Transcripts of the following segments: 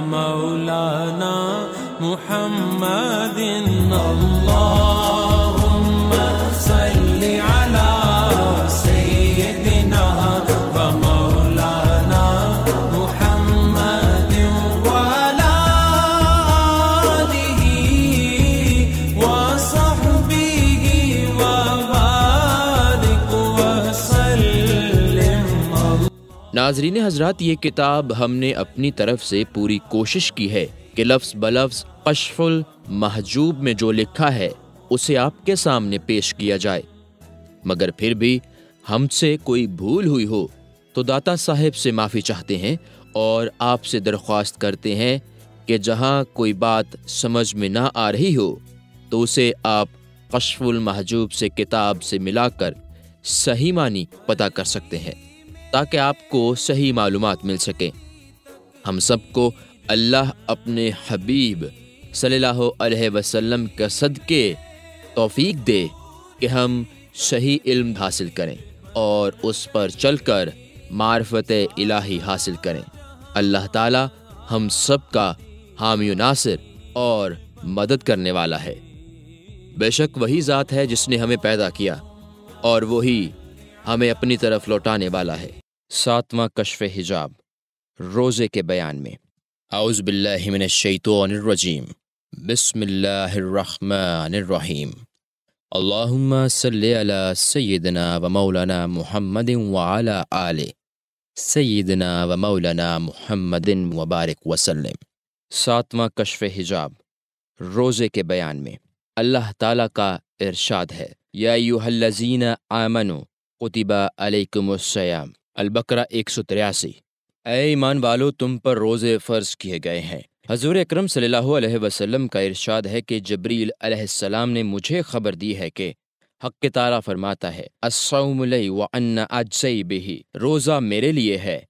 مولانا محمد الله नाजरीन हजरात ये किताब हमने अपनी तरफ से पूरी कोशिश की है कि लफ्ज बलफ्स कशफुल महजूब में जो लिखा है उसे आपके सामने पेश किया जाए मगर फिर भी हमसे कोई भूल हुई हो तो दाता साहब से माफ़ी चाहते हैं और आपसे दरख्वास्त करते हैं कि जहाँ कोई बात समझ में ना आ रही हो तो उसे आप कशफुल महजूब से किताब से मिलाकर सही मानी पता कर सकते हैं ताकि आपको सही मालूम मिल सके हम सबको अल्लाह अपने हबीब अलैहि वसल्लम के सदके तौफीक दे कि हम सही इल्म हासिल करें और उस पर चलकर मार्फत इलाही हासिल करें अल्लाह ताला हम सब का हामी नासिर और मदद करने वाला है बेशक वही ज़ात है जिसने हमें पैदा किया और वही हमें अपनी तरफ लौटाने वाला है सातवां कशफ हिजाब रोज़े के बयान में आउज़बिल्लिमिनशैतरजीम बसमीम अल्लाम सल्ला सदना व मौलाना महमद वाला आल व मौलाना महमदिन मुबारक वसलम सातवां कशफ हिजाब रोज़े के बयान में अल्लाह ताला का इरशाद है या यूहल्लजीना आमनू कुतिबा अलैकुमस्याम अलबकरा एक सौ तिरासी ईमान वालो तुम पर रोज़े फ़र्ज किए गए हैं हजूर अक्रम सल्लल्लाहु वसल्लम का इरशाद है कि जबरील अलैहिस्सलाम ने मुझे खबर दी है कि हक तारा फरमाता है अजसई बेही रोज़ा मेरे लिए है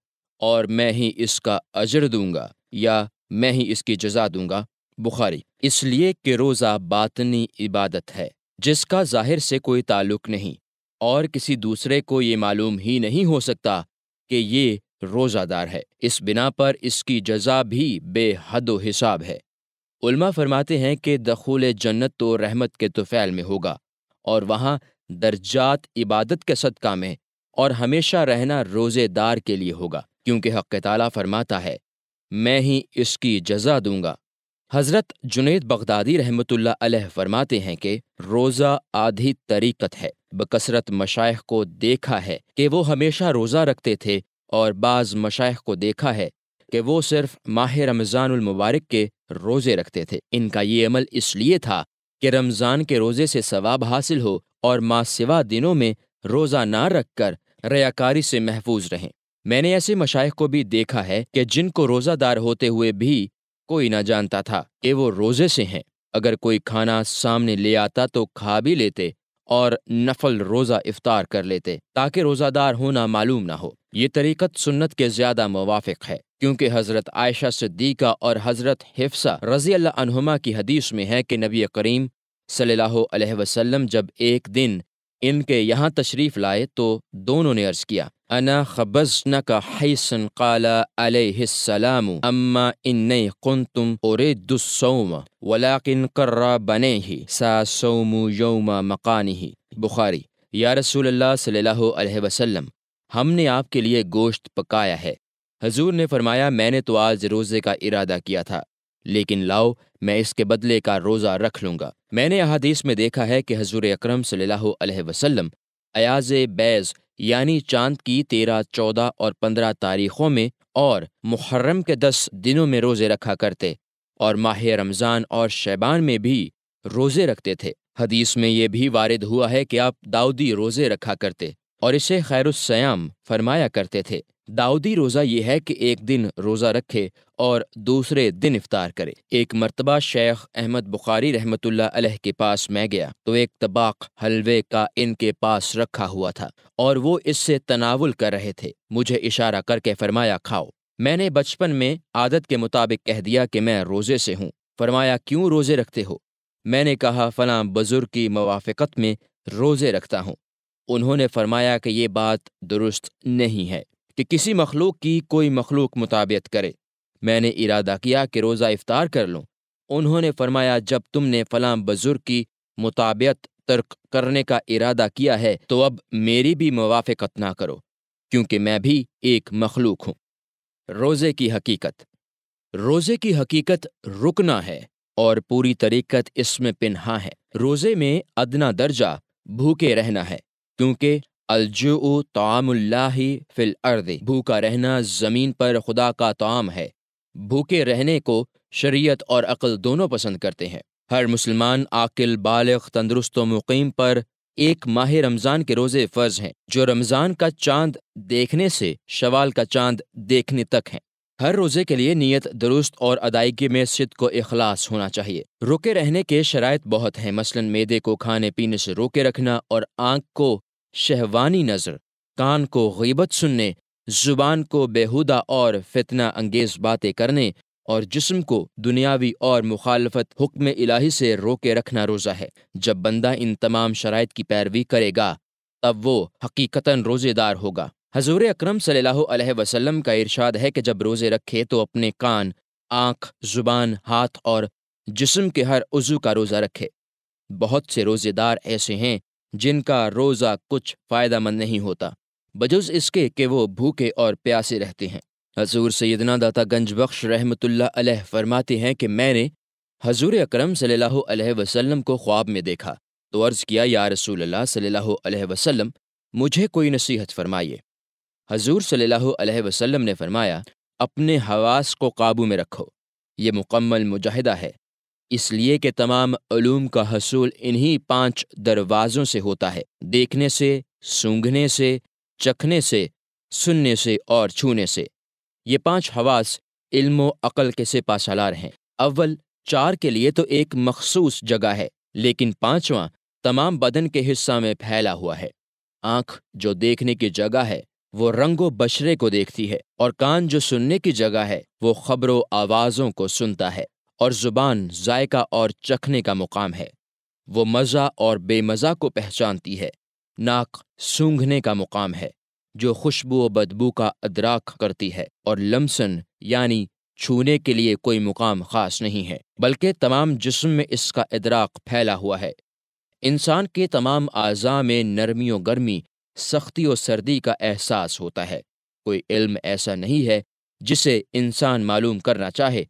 और मैं ही इसका अजर दूंगा या मैं ही इसकी जजा दूंगा बुखारी इसलिए कि रोज़ा बातनी इबादत है जिसका जाहिर से कोई ताल्लुक नहीं और किसी दूसरे को ये मालूम ही नहीं हो सकता कि ये रोज़ादार है इस बिना पर इसकी जजा भी बेहद हिसाब है उल्मा फरमाते हैं कि दखूल जन्नत तो रहमत के तुफ़ैल में होगा और वहाँ दर्जात इबादत के सदका में और हमेशा रहना रोज़ेदार के लिए होगा क्योंकि हक़ ताला फरमाता है मैं ही इसकी जजा दूंगा हज़रत जुनेद बगदादी रहमतुल्ला अलैह फरमाते हैं कि रोज़ा आधी तरीकत है बकसरत मशाइ को देखा है कि वो हमेशा रोज़ा रखते थे और बाज़ मशाइ को देखा है कि वो सिर्फ माह रमज़ानमबारक के रोज़े रखते थे इनका ये अमल इसलिए था कि रमज़ान के रोज़े से सवाब हासिल हो और माँ सिवा दिनों में रोज़ा ना रख कर रयाकारी से महफूज रहें मैंने ऐसे मशाइ को भी देखा है कि जिनको रोज़ादार होते हुए भी कोई ना जानता था कि वो रोजे से हैं अगर कोई खाना सामने ले आता तो खा भी लेते और नफल रोज़ा इफ्तार कर लेते ताकि रोज़ादार होना मालूम ना हो ये तरीक़त सुन्नत के ज़्यादा मुवाफिक है क्योंकि हज़रत आयशा सिद्दीक़ा और हज़रत हिफ्सा रज़ी अल्लाहमा की हदीस में है कि नबी करीम सल्लल्लाहु अलैहि वसल्लम जब एक दिन इनके यहाँ तशरीफ़ लाए तो दोनों ने अर्ज़ किया अना खबसन का हैसन काला अलैहिस्सलाम अम्मा इन्नै कुंतुम ओरेदुस्सौम वलाकिन कर्रा बने ही सा सौमु यौमा मकानी ही बुखारी या रसूलुल्लाह सल्लल्लाहु अलैहि वसल्लम हमने आपके लिए गोश्त पकाया है हजूर ने फरमाया मैंने तो आज रोज़े का इरादा किया था लेकिन लाओ मैं इसके बदले का रोज़ा रख लूँगा मैंने अहादीस में देखा है कि हजूर अक्रम सल्लल्लाहु अलैहि वसल्लम अयाज बैज़ यानी चांद की तेरह चौदह और पंद्रह तारीखों में और मुहर्रम के दस दिनों में रोज़े रखा करते और माह रमज़ान और शैबान में भी रोज़े रखते थे हदीस में ये भी वारद हुआ है कि आप दाऊदी रोज़े रखा करते और इसे खैरुस्याम फरमाया करते थे दाऊदी रोज़ा यह है कि एक दिन रोज़ा रखे और दूसरे दिन इफ्तार करे एक मरतबा शेख अहमद बुखारी रहमतुल्ला के पास मैं गया तो एक तबाक हलवे का इनके पास रखा हुआ था और वो इससे तनावुल कर रहे थे मुझे इशारा करके फरमाया खाओ मैंने बचपन में आदत के मुताबिक कह दिया कि मैं रोज़े से हूँ फरमाया क्यों रोज़े रखते हो मैंने कहा फ़लाँ बुज़ुर्ग की मवाफ़त में रोज़े रखता हूँ उन्होंने फरमाया कि ये बात दुरुस्त नहीं है कि किसी मखलूक की कोई मखलूक मुताबियत करे मैंने इरादा किया कि रोज़ा इफ्तार कर लूँ उन्होंने फरमाया जब तुमने फलाम बुजुर्ग की मुताबियत तर्क करने का इरादा किया है तो अब मेरी भी मुवाफ़त ना करो क्योंकि मैं भी एक मखलूक हूँ रोज़े की हकीकत रोज़े की हकीकत रुकना है और पूरी तरीकत इसमें पिन्हा है रोज़े में अदना दर्जा भूखे रहना है क्योंकि अलजू तामुल्लाही फिल अर्द भूखा रहना ज़मीन पर खुदा का ताम है भूखे रहने को शरीयत और अकल दोनों पसंद करते हैं हर मुसलमान आकिल बालग तंदरुस्त मुकीम पर एक माह रमज़ान के रोज़े फ़र्ज हैं जो रमज़ान का चांद देखने से शवाल का चांद देखने तक हैं हर रोज़े के लिए नीयत दुरुस्त और अदायगी में सिद को अखलास होना चाहिए रुके रहने के शरात बहुत हैं मसलन मैदे को खाने पीने से रोके रखना और आँख को शहवानी नज़र कान को गीबत सुनने ज़ुबान को बेहुदा और फितना अंगेज बातें करने और जिस्म को दुनियावी और मुखालफत हुक्म इलाही से रोके रखना रोज़ा है जब बंदा इन तमाम शराइ की पैरवी करेगा तब वो हकीकता रोज़ेदार होगा हजूर अक्रम सल्लल्लाहु वसलम का इरशाद है कि जब रोज़े रखे तो अपने कान आँख ज़ुबान हाथ और जिस्म के हर उज़ू का रोज़ा रखे बहुत से रोज़ेदार ऐसे हैं जिनका रोज़ा कुछ फ़ायदा मंद नहीं होता बजुज इसके कि वो भूखे और प्यासे रहते हैं हजूर सैदना दाता गंज बख्श अलह फरमाते हैं कि मैंने हजूर अक्रम सल्लल्लाहु को ख्वाब में देखा तो अर्ज़ किया या रसूल अल्लाह वसम मुझे कोई नसीहत फरमाइए हजूर सल्लल्लाहु वसम ने फरमाया अपने हवास को काबू में रखो ये मुकम्मल मुजाहिदा है इसलिए कि तमाम अलूम का हसूल इन्हीं पांच दरवाज़ों से होता है देखने से सूंघने से चखने से सुनने से और छूने से ये पांच हवास इल्म अकल के से पासालार हैं अव्वल चार के लिए तो एक मखसूस जगह है लेकिन पांचवा तमाम बदन के हिस्सा में फैला हुआ है आँख जो देखने की जगह है वो रंगो बशरे को देखती है और कान जो सुनने की जगह है वो खबरों आवाज़ों को सुनता है और ज़ुबान जायका और चखने का मुकाम है वो मज़ा और बेमज़ा को पहचानती है नाक सूंघने का मुकाम है जो खुशबू व बदबू का अदराक करती है और लमसन यानी छूने के लिए कोई मुकाम खास नहीं है बल्कि तमाम जिस्म में इसका अदराक फैला हुआ है इंसान के तमाम आज़ा में नरमी और गर्मी सख्ती और सर्दी का एहसास होता है कोई इल्म ऐसा नहीं है जिसे इंसान मालूम करना चाहे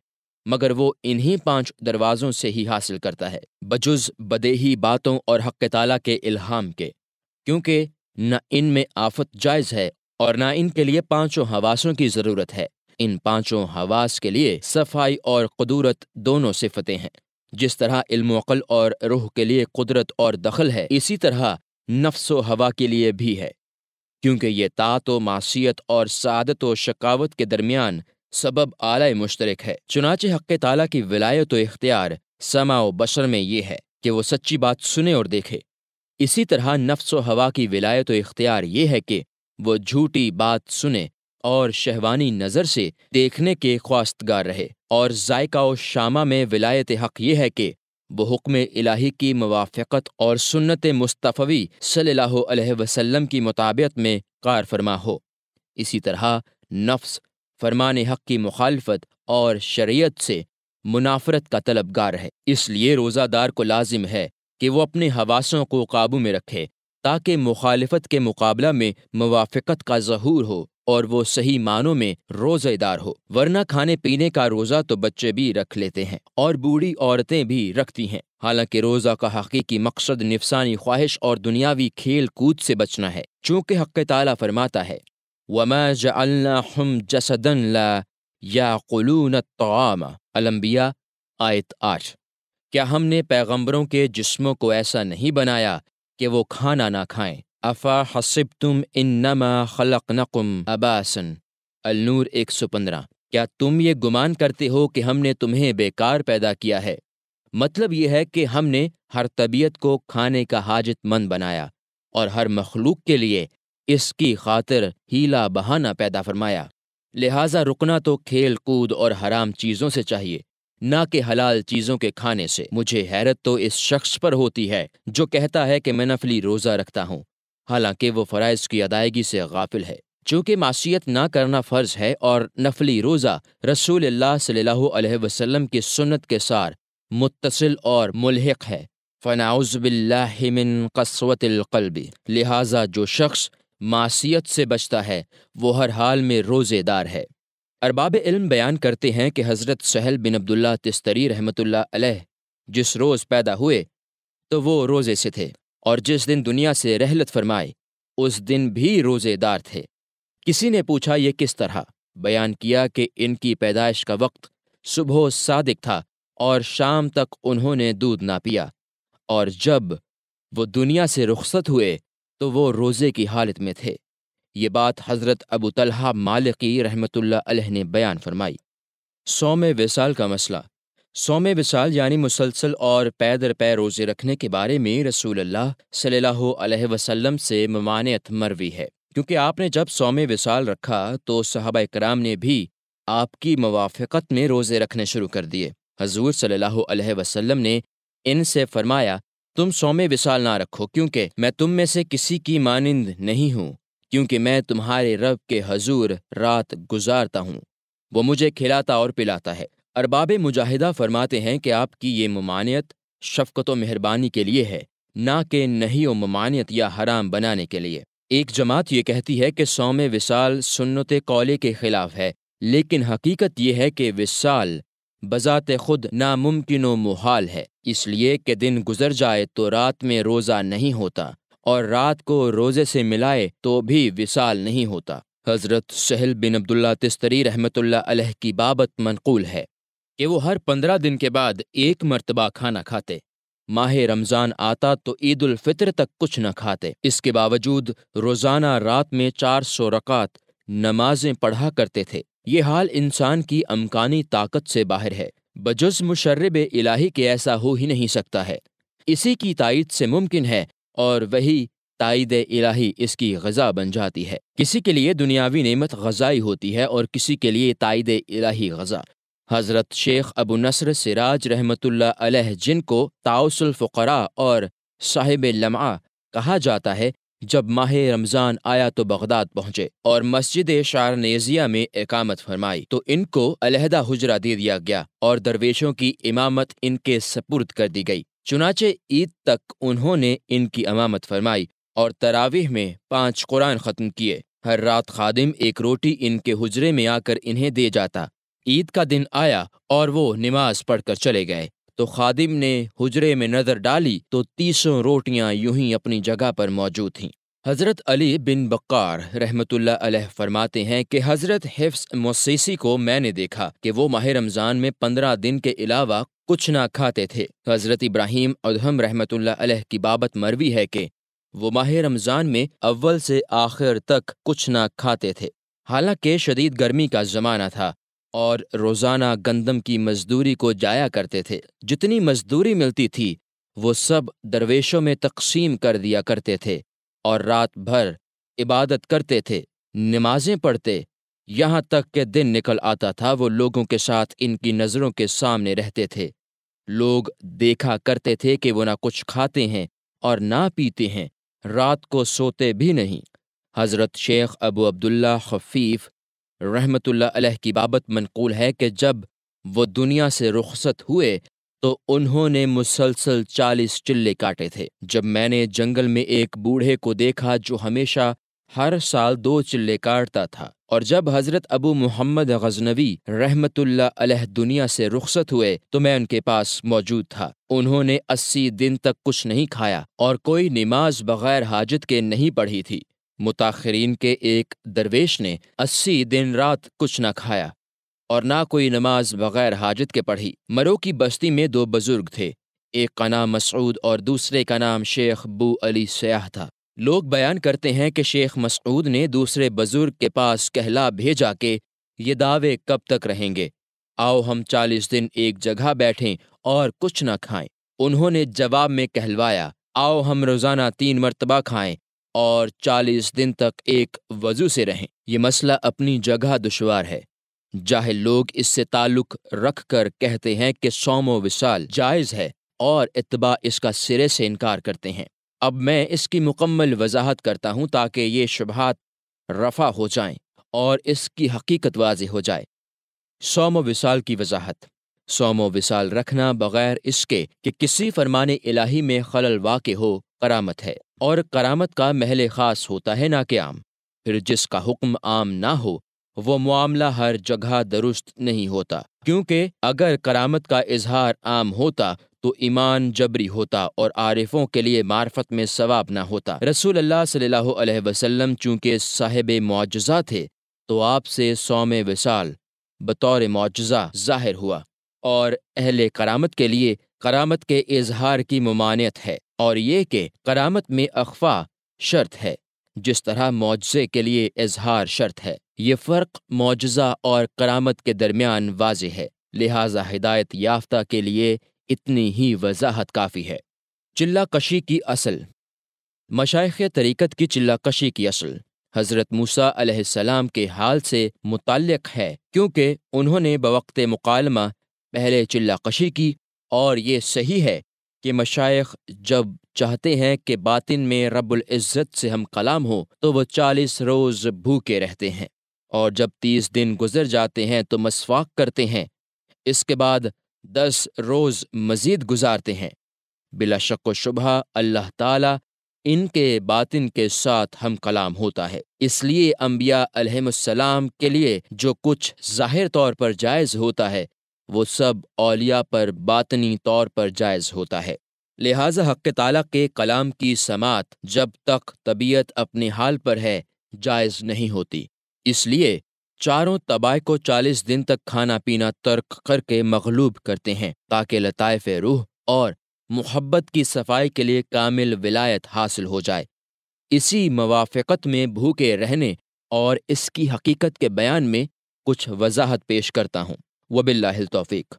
मगर वो इन्हीं पांच दरवाज़ों से ही हासिल करता है बजुज बदेही बातों और हक ताला के इल्हाम के क्योंकि न इनमें आफत जायज़ है और न इनके लिए पांचों हवासों की ज़रूरत है इन पांचों हवास के लिए सफाई और कदूरत दोनों सिफतें हैं जिस तरह इल्मल और रूह के लिए कुदरत और दखल है इसी तरह नफ्सो हवा के लिए भी है क्योंकि ये तात व मासीत और सादत व शकावत के दरमियान सबब आला मुश्तरक है चुनाच हक ताला की विलायत इख्तियार समा बशर में ये है कि वो सच्ची बात सुने और देखे इसी तरह नफ्स व हवा की विलायत इख्तियार ये है कि वो झूठी बात सुने और शहवानी नज़र से देखने के ख्वास्तगार रहे और जायका व शामा में विलायत हक ये है कि वो हुक्म इलाही की मवाफ़त और सुन्नत मुस्तफ़वी सल्लल्लाहु अलैहि वसल्लम की मुताबियत में कार फरमा हो इसी तरह नफ्स फरमान हक की मुखालफत और शरीयत से मुनाफरत का तलबगार है इसलिए रोज़ादार को लाजिम है कि वो अपने हवासों को काबू में रखे ताकि मुखालफत के मुकाबला में मुवाफ़त का जहूर हो और वो सही मानों में रोज़ेदार हो वरना खाने पीने का रोज़ा तो बच्चे भी रख लेते हैं और बूढ़ी औरतें भी रखती हैं हालांकि रोज़ा का हकीकी मकसद नफसानी ख्वाहिश और दुनियावी खेल कूद से बचना है चूँकि हक ताला फरमाता है वमा जअल्नाहुम जसदन ला याकुलून तआम अलम्बिया आयत आठ क्या हमने पैगंबरों के जिस्मों को ऐसा नहीं बनाया कि वो खाना ना खाएं अफ़ा हसब तुम इन नमा खलक नकुम एक सौ पंद्रह क्या तुम ये गुमान करते हो कि हमने तुम्हें बेकार पैदा किया है मतलब यह है कि हमने हर तबीयत को खाने का हाजतमंद बनाया और हर मखलूक के लिए इसकी खातिर हीला बहाना पैदा फरमाया लिहाजा रुकना तो खेल कूद और हराम चीज़ों से चाहिए ना कि हलाल चीज़ों के खाने से मुझे हैरत तो इस शख्स पर होती है जो कहता है कि मैं नफली रोज़ा रखता हूँ हालांकि वो फ़रज़ की अदायगी से गाफिल है चूँकि मासीत ना करना फ़र्ज है और नफली रोज़ा रसूल सल्लल्लाहु वसल्लम की सुन्नत के सार मुतसिल और मुलहक है फ़नाउज़बिल्लामिन कसवतलकल्बी लिहाजा जो शख्स मासीत से बचता है वो हर हाल में रोज़ेदार है अरबाब इल्म बयान करते हैं कि हज़रत सहल बिन अब्दुल्ला तस्तरी रहमतुल्ला जिस रोज़ पैदा हुए तो वो रोज़े से थे और जिस दिन दुनिया से रहलत फरमाए उस दिन भी रोज़ेदार थे किसी ने पूछा ये किस तरह बयान किया कि इनकी पैदाइश का वक्त सुबह सादिक था और शाम तक उन्होंने दूध ना पिया और जब वो दुनिया से रुखसत हुए तो वो रोज़े की हालत में थे ये बात हज़रत अबू तलहा मालिकी रहमतुल्ला ने बयान फरमाई सौम विसाल का मसला सौम विसाल यानी मुसलसल और पैदर दर पै रोज़े रखने के बारे में रसूल अल्लाह वसल्लम से ममानत मरवी है क्योंकि आपने जब सौम विसाल रखा तो सहाबा कराम ने भी आपकी मवाफ़त में रोज़े रखने शुरू कर दिए हजूर सल्लल्लाहु वसम वसल्लम ने इनसे फरमाया तुम सौम्य विशाल ना रखो क्योंकि मैं तुम में से किसी की मानिंद नहीं हूँ क्योंकि मैं तुम्हारे रब के हजूर रात गुजारता हूँ वो मुझे खिलाता और पिलाता है अरबाब मुजाहिदा फरमाते हैं कि आपकी ये ममानियत शफकत व मेहरबानी के लिए है ना कि नहीं व ममानियत या हराम बनाने के लिए एक जमात ये कहती है कि सौम विसाल सुन्नत कौले के खिलाफ है लेकिन हकीकत यह है कि विसाल बज़ात खुद नामुमकिन व मुहाल है इसलिए कि दिन गुजर जाए तो रात में रोज़ा नहीं होता और रात को रोज़े से मिलाए तो भी विसाल नहीं होता हज़रत शहल बिन अब्दुल्ला तस्तरी रहमतुल्ला की बाबत मनकूल है कि वो हर पंद्रह दिन के बाद एक मरतबा खाना खाते माह रमज़ान आता तो ईद उल फितर तक कुछ न खाते इसके बावजूद रोज़ाना रात में चार सौ रकात नमाजें पढ़ा करते थे ये हाल इंसान की अमकानी ताकत से बाहर है बजुज मुशर्रब इलाही के ऐसा हो ही नहीं सकता है इसी की तइद से मुमकिन है और वही तइद इलाही इसकी गज़ा बन जाती है किसी के लिए दुनियावी नेमत गज़ाई होती है और किसी के लिए तइद इलाही गज़ा हज़रत शेख अबू नसर सिराज रहमतुल्ला जिनको ताउसुल्फ़रा और साहिब लम्हा कहा जाता है जब माह रमज़ान आया तो बगदाद पहुंचे और मस्जिद शार नेजिया में एकामत फरमाई तो इनको अलहदा हुजरा दे दिया गया और दरवेशों की इमामत इनके सपुर्द कर दी गई चुनाचे ईद तक उन्होंने इनकी अमामत फरमाई और तरावीह में पांच कुरान ख़त्म किए हर रात खादिम एक रोटी इनके हुजरे में आकर इन्हें दे जाता ईद का दिन आया और वो नमाज पढ़कर चले गए तो खादिम ने हुजरे में नजर डाली तो तीसों रोटियां यूं ही अपनी जगह पर मौजूद थीं हज़रत अली बिन बकार रहमतुल्ला अलैह फरमाते हैं कि हज़रत हिफ्स मोसीसी को मैंने देखा कि वो माह रमज़ान में पंद्रह दिन के अलावा कुछ ना खाते थे हज़रत इब्राहिम अदहम रहमतुल्ला अलैह की बाबत मरवी है कि वो माह रमज़ान में अव्वल से आखिर तक कुछ ना खाते थे हालांकि शदीद गर्मी का ज़माना था और रोज़ाना गंदम की मजदूरी को जाया करते थे जितनी मजदूरी मिलती थी वो सब दरवेशों में तकसीम कर दिया करते थे और रात भर इबादत करते थे नमाजें पढ़ते यहाँ तक के दिन निकल आता था वो लोगों के साथ इनकी नज़रों के सामने रहते थे लोग देखा करते थे कि वो ना कुछ खाते हैं और ना पीते हैं रात को सोते भी नहीं हज़रत शेख अबू अब्दुल्ला खफीफ रहमतुल्ला की बाबत मनकूल है कि जब वो दुनिया से रुखसत हुए तो उन्होंने मुसलसल चालीस चिल्ले काटे थे जब मैंने जंगल में एक बूढ़े को देखा जो हमेशा हर साल दो चिल्ले काटता था और जब हजरत अबू मोहम्मद गजनवी रहमतुल्ला दुनिया से रुखसत हुए तो मैं उनके पास मौजूद था उन्होंने अस्सी दिन तक कुछ नहीं खाया और कोई नमाज बगैर हाजत के नहीं पढ़ी थी मुताखरीन के एक दरवेश ने अस्सी दिन रात कुछ न खाया और ना कोई नमाज बगैर हाजत के पढ़ी मरो की बस्ती में दो बुजुर्ग थे एक का नाम मसूद और दूसरे का नाम शेख बू अली सयाह था लोग बयान करते हैं कि शेख मसऊद ने दूसरे बुजुर्ग के पास कहला भेजा के ये दावे कब तक रहेंगे आओ हम चालीस दिन एक जगह बैठें और कुछ न खाएं उन्होंने जवाब में कहलवाया आओ हम रोज़ाना तीन मरतबा खाएं और चालीस दिन तक एक वजू से रहें ये मसला अपनी जगह दुशवार है जाहिर लोग इससे ताल्लुक रख कर कहते हैं कि सोमो विशाल जायज़ है और इतबा इसका सिरे से इनकार करते हैं अब मैं इसकी मुकम्मल वजाहत करता हूँ ताकि ये शुबहत रफा हो जाएं और इसकी हकीकत वाज हो जाए सोमो विसाल की वजाहत सोमो विसाल रखना बगैर इसके कि किसी फरमान इलाही में खलल वाक़ हो करामत है और करामत का महल खास होता है ना कि आम फिर जिसका हुक्म आम ना हो वो मामला हर जगह दुरुस्त नहीं होता क्योंकि अगर करामत का इजहार आम होता तो ईमान जबरी होता और आरिफों के लिए मार्फत में सवाब ना होता रसूल अल्लाह सल्लल्लाहु अलैहि वसल्लम चूंकि साहेब मुआजा थे तो आपसे सौम विसाल बतौर मुआजा जाहिर हुआ और अहल करामत के लिए करामत के इजहार की ममानियत है और ये कि करामत में अखफा शर्त है जिस तरह मुआजे के लिए इजहार शर्त है ये फ़र्क मुआजा और करामत के दरमियान वाज है लिहाजा हिदायत याफ्ता के लिए इतनी ही वजाहत काफ़ी है चिल्ला कशी की असल मशाइ तरीक़त की चिल्ला कशी की असल हज़रत मूसा सलाम के हाल से मुतक़ है क्योंकि उन्होंने बवक्त मकालमा पहले चिल्ला कशी की और ये सही है कि मशाइ जब चाहते हैं कि बातिन में रब्बुल इज़्ज़त से हम कलाम हो तो वह चालीस रोज़ भूखे रहते हैं और जब तीस दिन गुजर जाते हैं तो मसवाक करते हैं इसके बाद दस रोज़ मज़ीद गुजारते हैं बिला शक व शुबा अल्लाह ताला इनके बातिन के साथ हम कलाम होता है इसलिए अम्बिया के लिए जो कुछ ज़ाहिर तौर पर जायज़ होता है वो सब औलिया पर बातनी तौर पर जायज़ होता है लिहाजा हक ताला के कलाम की समात जब तक तबीयत अपने हाल पर है जायज़ नहीं होती इसलिए चारों तबाह को चालीस दिन तक खाना पीना तर्क करके मगलूब करते हैं ताकि लतफ़ रूह और मोहब्बत की सफाई के लिए कामिल विलायत हासिल हो जाए इसी मवाफ़त में भूखे रहने और इसकी हकीकत के बयान में कुछ वजाहत पेश करता हूँ तोफीक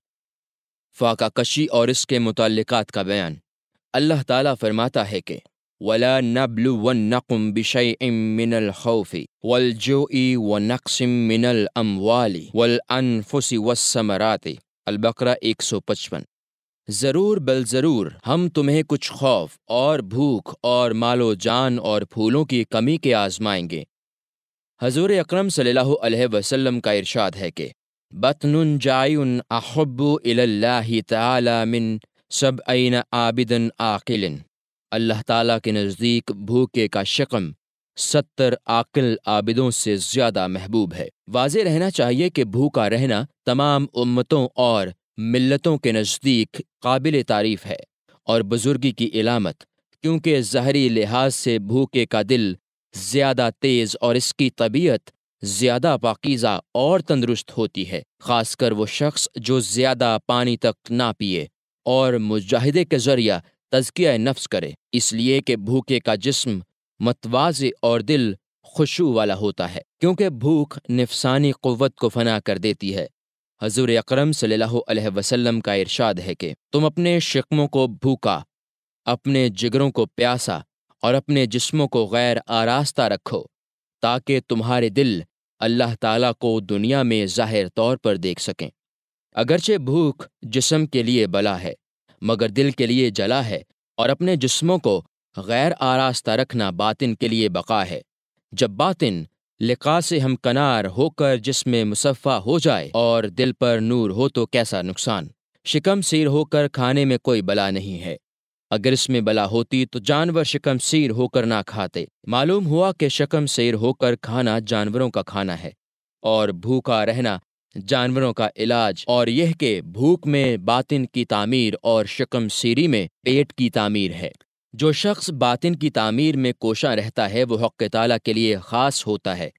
फ़ाका कशी और इसके मुतक़ात का बयान अल्लाह ताला फरमाता है कि वला नब्लु व नकुम बिशय मिनल खौफी वल जो व नक्सम मिनल अमवाली वल अनफुसी वसमराते अलबकरा एक सौ पचपन ज़रूर बल ज़रूर हम तुम्हें कुछ खौफ और भूख और मालो जान और फूलों की कमी के आजमाएंगे हजूर अक्रम सल्लल्लाहु अलैहि का इरशाद है कि बतन जायुन अहब ताला मिन सब आइन आबिदन आकिल अल्लाह ताला के नज़दीक भूखे का शकम सत्तर आकिल आबिदों से ज़्यादा महबूब है वाज रहना चाहिए कि भूखा रहना तमाम उम्मतों और मिल्लतों के नज़दीक काबिल तारीफ़ है और बुज़ुर्गी की इलामत क्योंकि ज़हरी लिहाज से भूखे का दिल ज़्यादा तेज़ और इसकी तबीयत ज्यादा पाकिज़ा और तंदुरुस्त होती है खासकर वो शख्स जो ज्यादा पानी तक ना पिए और मुजाहिदे के ज़रिया तजकिया नफ्स करे इसलिए कि भूखे का जिस्म मतवाज़ और दिल खुशू वाला होता है क्योंकि भूख नफसानी क़वत को फना कर देती है हजूर अक्रम वसल्लम का इरशाद है कि तुम अपने शिकमों को भूखा अपने जिगरों को प्यासा और अपने जिस्मों को गैर आरास्ता रखो ताकि तुम्हारे दिल अल्लाह ताला को दुनिया में ज़ाहिर तौर पर देख सकें अगरचे भूख जिस्म के लिए बला है मगर दिल के लिए जला है और अपने जिस्मों को गैर आरास्ता रखना बातिन के लिए बका है जब बातिन लिका से हम कनार होकर जिसमें मुसफ़ा हो जाए और दिल पर नूर हो तो कैसा नुकसान शिकम सीर होकर खाने में कोई बला नहीं है अगर इसमें बला होती तो जानवर शिकम सीर होकर ना खाते मालूम हुआ कि शकम शेर होकर खाना जानवरों का खाना है और भूखा रहना जानवरों का इलाज और यह कि भूख में बातिन की तामीर और शकम सीरी में पेट की तामीर है जो शख्स बातिन की तामीर में कोशा रहता है वह हक़ ताला के लिए ख़ास होता है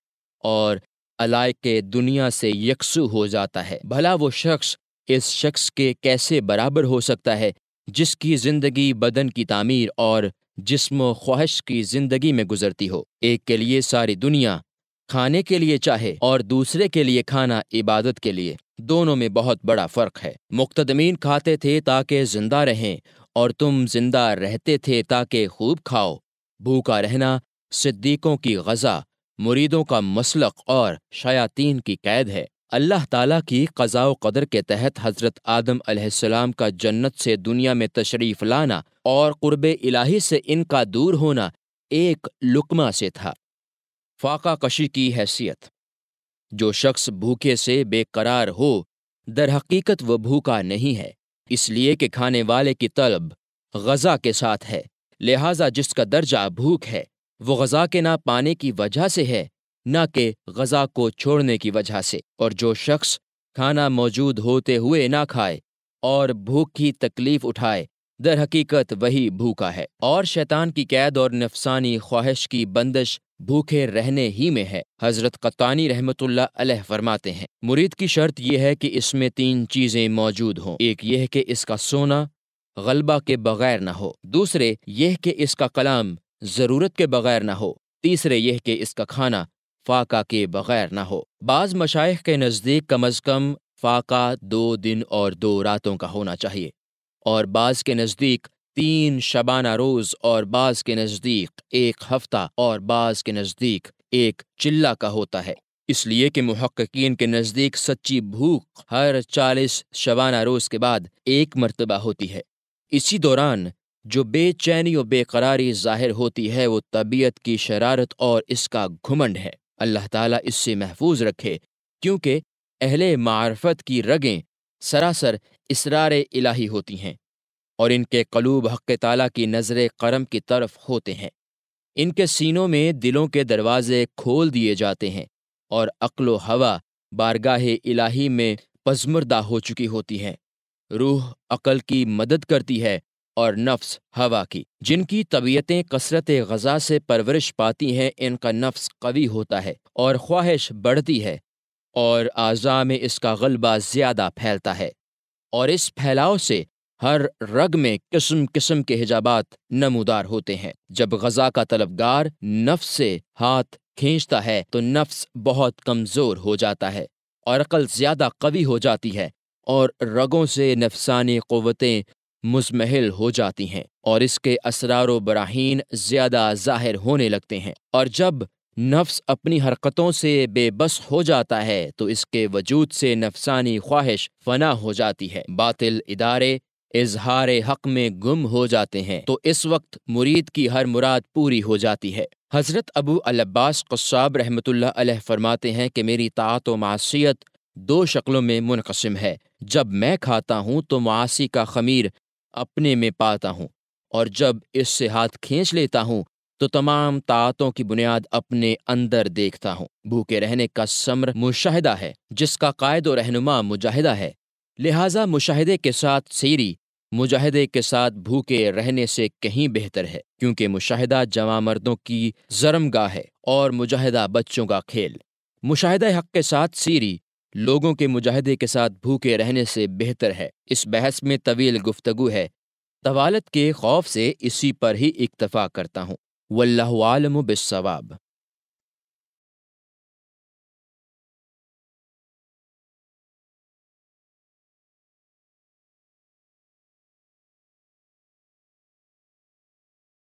और अलाय के दुनिया से यकसू हो जाता है भला वो शख्स इस शख्स के कैसे बराबर हो सकता है जिसकी ज़िंदगी बदन की तामीर और जिस्म ख्वाहिश की ज़िंदगी में गुजरती हो एक के लिए सारी दुनिया खाने के लिए चाहे और दूसरे के लिए खाना इबादत के लिए दोनों में बहुत बड़ा फ़र्क है मुख्तदमीन खाते थे ताकि ज़िंदा रहें और तुम जिंदा रहते थे ताकि खूब खाओ भूखा रहना सिद्दीकों की गज़ा मुरीदों का मसलक और शयातीन की कैद है अल्लाह ताला की क़ज़ा कदर के तहत हज़रत आदम अलैहिस्सलाम का जन्नत से दुनिया में तशरीफ़ लाना और क़ुरब इलाही से इनका दूर होना एक लुकमा से था फाका कशी की हैसियत जो शख्स भूखे से बेकरार हो दरहकीकत वह भूखा नहीं है इसलिए कि खाने वाले की तलब गज़ा के साथ है लिहाजा जिसका दर्जा भूख है वो गज़ा के ना पाने की वजह से है न के गजा को छोड़ने की वजह से और जो शख्स खाना मौजूद होते हुए ना खाए और भूख की तकलीफ उठाए दर हकीकत वही भूखा है और शैतान की कैद और नफसानी ख्वाहिश की बंदिश भूखे रहने ही में है हजरत कत्तानी रहमतुल्ला अलह फरमाते हैं मुरीद की शर्त यह है कि इसमें तीन चीज़ें मौजूद हों एक यह कि इसका सोना गलबा के बगैर ना हो दूसरे यह कि इसका कलाम ज़रूरत के बगैर ना हो तीसरे यह कि इसका खाना फाका के बगैर ना हो बाज़ मशाइ के नज़दीक कम अज़ कम फाका दो दिन और दो रातों का होना चाहिए और बाज़ के नज़दीक तीन शबाना रोज़ और बाज़ के नज़दीक एक हफ्ता और बाज़ के नज़दीक एक चिल्ला का होता है इसलिए कि महक्कीन के नज़दीक सच्ची भूख हर चालीस शबाना रोज़ के बाद एक मरतबा होती है इसी दौरान जो बेचैनी और बेकरारी जाहिर होती है वो तबीयत की शरारत और इसका घुमंड है अल्लाह ताला इससे महफूज रखे क्योंकि अहले मार्फत की रगें सरासर इसरार इलाही होती हैं और इनके कलूब हक़ ताला की नज़र करम की तरफ होते हैं इनके सीनों में दिलों के दरवाजे खोल दिए जाते हैं और अक्लो हवा बारगाह इलाही में पजमरदा हो चुकी होती है रूह अकल की मदद करती है और नफ्स हवा की जिनकी तबीयतें कसरत गजा से परवरिश पाती हैं इनका नफ्स कवी होता है और ख्वाहिश बढ़ती है और आज़ा में इसका गलबा ज़्यादा फैलता है और इस फैलाव से हर रग में किस्म किस्म के हिजाबात नमोदार होते हैं जब गजा का तलबगार नफ्स से हाथ खींचता है तो नफ्स बहुत कमज़ोर हो जाता है और अकल ज़्यादा कवी हो जाती है और रगों से नफसानी क़वतें मुजमहल हो जाती हैं और इसके असरार बराहन ज्यादा जाहिर होने लगते हैं और जब नफ्स अपनी हरकतों से बेबस हो जाता है तो इसके वजूद से नफसानी ख्वाहिश फना हो जाती है बातिल इदारे इजहार हक में गुम हो जाते हैं तो इस वक्त मुरीद की हर मुराद पूरी हो जाती है हज़रत अबू अलब्बास कस्साब रहमतुल्लाह फरमाते हैं कि मेरी तात व मासीत दो शक्लों में मुनकसम है जब मैं खाता हूँ तो मासी का खमीर अपने में पाता हूँ और जब इससे हाथ खींच लेता हूँ तो तमाम तातों की बुनियाद अपने अंदर देखता हूँ भूखे रहने का समर मुशाहिदा है जिसका कायद और रहनुमा मुजाहिदा है लिहाजा मुशाहिदे के साथ सीरी मुजाहिदे के साथ भूखे रहने से कहीं बेहतर है क्योंकि मुशाहिदा जवा मर्दों की जरमगाह है और मुजाहिदा बच्चों का खेल मुशाहिदा हक के साथ सीरी लोगों के मुजाहिदे के साथ भूखे रहने से बेहतर है इस बहस में तवील गुफ्तगु है तवालत के खौफ से इसी पर ही इक्तफा करता हूँ वल्लम बिसवाब